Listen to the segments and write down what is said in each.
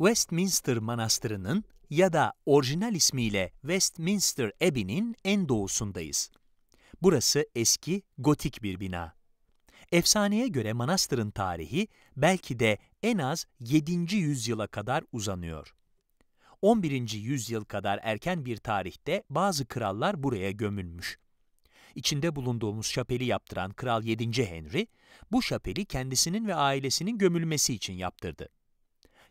Westminster Manastırı'nın ya da orijinal ismiyle Westminster Abbey'nin en doğusundayız. Burası eski, gotik bir bina. Efsaneye göre manastırın tarihi belki de en az 7. yüzyıla kadar uzanıyor. 11. yüzyıl kadar erken bir tarihte bazı krallar buraya gömülmüş. İçinde bulunduğumuz şapeli yaptıran Kral 7. Henry, bu şapeli kendisinin ve ailesinin gömülmesi için yaptırdı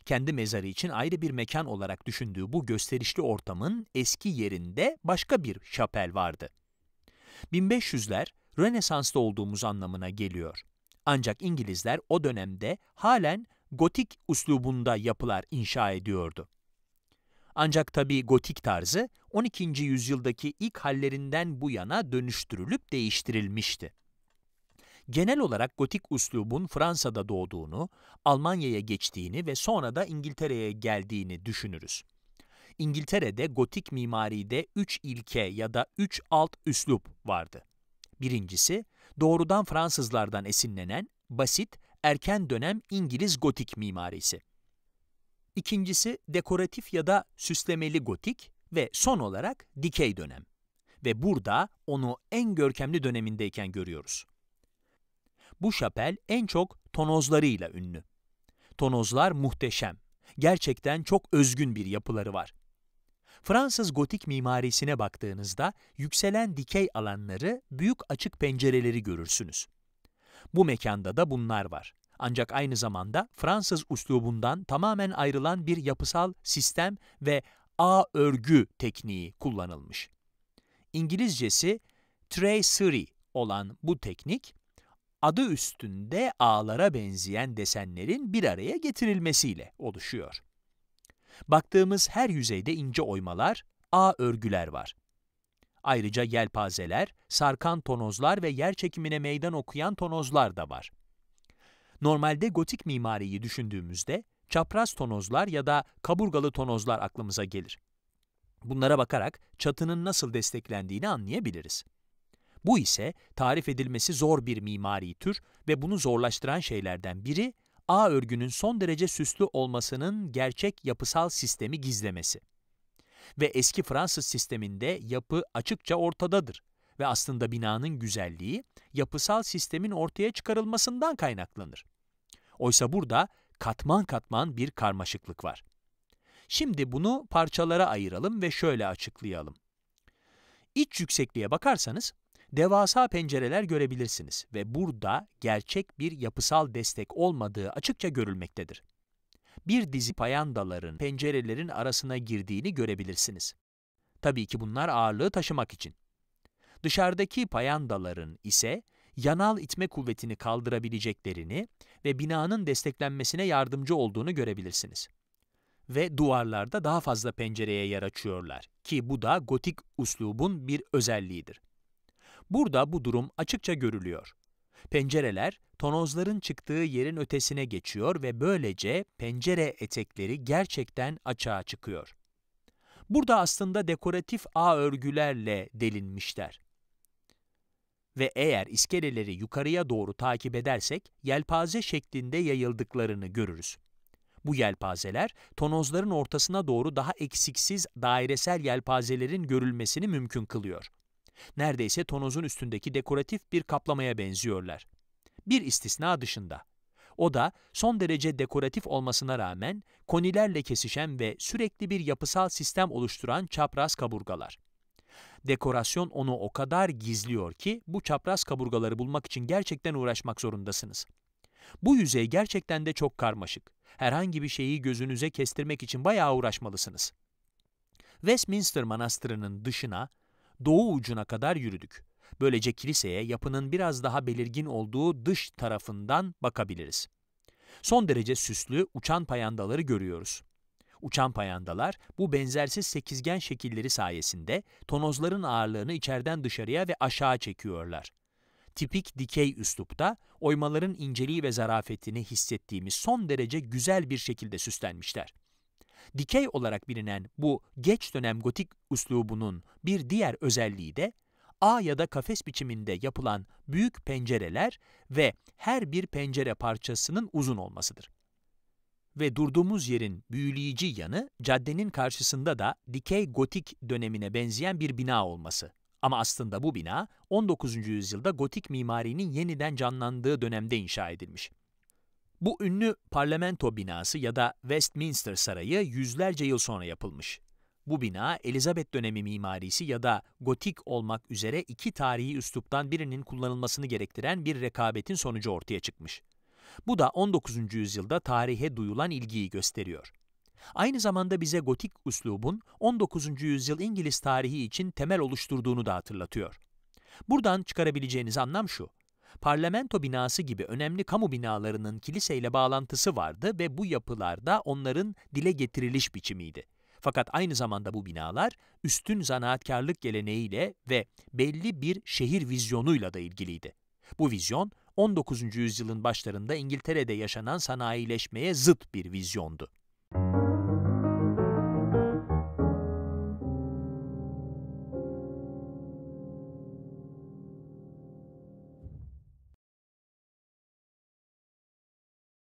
kendi mezarı için ayrı bir mekan olarak düşündüğü bu gösterişli ortamın eski yerinde başka bir şapel vardı. 1500'ler Rönesans'ta olduğumuz anlamına geliyor. Ancak İngilizler o dönemde halen gotik uslubunda yapılar inşa ediyordu. Ancak tabi gotik tarzı 12. yüzyıldaki ilk hallerinden bu yana dönüştürülüp değiştirilmişti. Genel olarak gotik üslubun Fransa'da doğduğunu, Almanya'ya geçtiğini ve sonra da İngiltere'ye geldiğini düşünürüz. İngiltere'de gotik mimaride üç ilke ya da üç alt üslup vardı. Birincisi, doğrudan Fransızlardan esinlenen basit, erken dönem İngiliz gotik mimarisi. İkincisi, dekoratif ya da süslemeli gotik ve son olarak dikey dönem. Ve burada onu en görkemli dönemindeyken görüyoruz. Bu şapel en çok tonozlarıyla ünlü. Tonozlar muhteşem. Gerçekten çok özgün bir yapıları var. Fransız gotik mimarisine baktığınızda yükselen dikey alanları, büyük açık pencereleri görürsünüz. Bu mekanda da bunlar var. Ancak aynı zamanda Fransız üslubundan tamamen ayrılan bir yapısal sistem ve ağ örgü tekniği kullanılmış. İngilizcesi tracery olan bu teknik, adı üstünde ağlara benzeyen desenlerin bir araya getirilmesiyle oluşuyor. Baktığımız her yüzeyde ince oymalar, ağ örgüler var. Ayrıca yelpazeler, sarkan tonozlar ve yer çekimine meydan okuyan tonozlar da var. Normalde gotik mimariyi düşündüğümüzde çapraz tonozlar ya da kaburgalı tonozlar aklımıza gelir. Bunlara bakarak çatının nasıl desteklendiğini anlayabiliriz. Bu ise tarif edilmesi zor bir mimari tür ve bunu zorlaştıran şeylerden biri A örgünün son derece süslü olmasının gerçek yapısal sistemi gizlemesi. Ve eski Fransız sisteminde yapı açıkça ortadadır ve aslında binanın güzelliği yapısal sistemin ortaya çıkarılmasından kaynaklanır. Oysa burada katman katman bir karmaşıklık var. Şimdi bunu parçalara ayıralım ve şöyle açıklayalım. İç yüksekliğe bakarsanız devasa pencereler görebilirsiniz ve burada gerçek bir yapısal destek olmadığı açıkça görülmektedir. Bir dizi payandaların pencerelerin arasına girdiğini görebilirsiniz. Tabii ki bunlar ağırlığı taşımak için. Dışarıdaki payandaların ise yanal itme kuvvetini kaldırabileceklerini ve binanın desteklenmesine yardımcı olduğunu görebilirsiniz. Ve duvarlarda daha fazla pencereye yer açıyorlar ki bu da gotik uslubun bir özelliğidir. Burada bu durum açıkça görülüyor. Pencereler tonozların çıktığı yerin ötesine geçiyor ve böylece pencere etekleri gerçekten açığa çıkıyor. Burada aslında dekoratif ağ örgülerle delinmişler. Ve eğer iskeleleri yukarıya doğru takip edersek yelpaze şeklinde yayıldıklarını görürüz. Bu yelpazeler tonozların ortasına doğru daha eksiksiz dairesel yelpazelerin görülmesini mümkün kılıyor. Neredeyse tonozun üstündeki dekoratif bir kaplamaya benziyorlar. Bir istisna dışında. O da son derece dekoratif olmasına rağmen konilerle kesişen ve sürekli bir yapısal sistem oluşturan çapraz kaburgalar. Dekorasyon onu o kadar gizliyor ki bu çapraz kaburgaları bulmak için gerçekten uğraşmak zorundasınız. Bu yüzey gerçekten de çok karmaşık. Herhangi bir şeyi gözünüze kestirmek için bayağı uğraşmalısınız. Westminster Manastırı'nın dışına doğu ucuna kadar yürüdük. Böylece kiliseye yapının biraz daha belirgin olduğu dış tarafından bakabiliriz. Son derece süslü uçan payandaları görüyoruz. Uçan payandalar bu benzersiz sekizgen şekilleri sayesinde tonozların ağırlığını içeriden dışarıya ve aşağı çekiyorlar. Tipik dikey üslupta oymaların inceliği ve zarafetini hissettiğimiz son derece güzel bir şekilde süslenmişler. Dikey olarak bilinen bu geç dönem gotik üslubunun bir diğer özelliği de A ya da kafes biçiminde yapılan büyük pencereler ve her bir pencere parçasının uzun olmasıdır. Ve durduğumuz yerin büyüleyici yanı caddenin karşısında da dikey gotik dönemine benzeyen bir bina olması. Ama aslında bu bina 19. yüzyılda gotik mimarinin yeniden canlandığı dönemde inşa edilmiş. Bu ünlü parlamento binası ya da Westminster Sarayı yüzlerce yıl sonra yapılmış. Bu bina Elizabeth dönemi mimarisi ya da gotik olmak üzere iki tarihi üsluptan birinin kullanılmasını gerektiren bir rekabetin sonucu ortaya çıkmış. Bu da 19. yüzyılda tarihe duyulan ilgiyi gösteriyor. Aynı zamanda bize gotik üslubun 19. yüzyıl İngiliz tarihi için temel oluşturduğunu da hatırlatıyor. Buradan çıkarabileceğiniz anlam şu parlamento binası gibi önemli kamu binalarının kiliseyle bağlantısı vardı ve bu yapılarda onların dile getiriliş biçimiydi. Fakat aynı zamanda bu binalar üstün zanaatkarlık geleneğiyle ve belli bir şehir vizyonuyla da ilgiliydi. Bu vizyon 19. yüzyılın başlarında İngiltere'de yaşanan sanayileşmeye zıt bir vizyondu.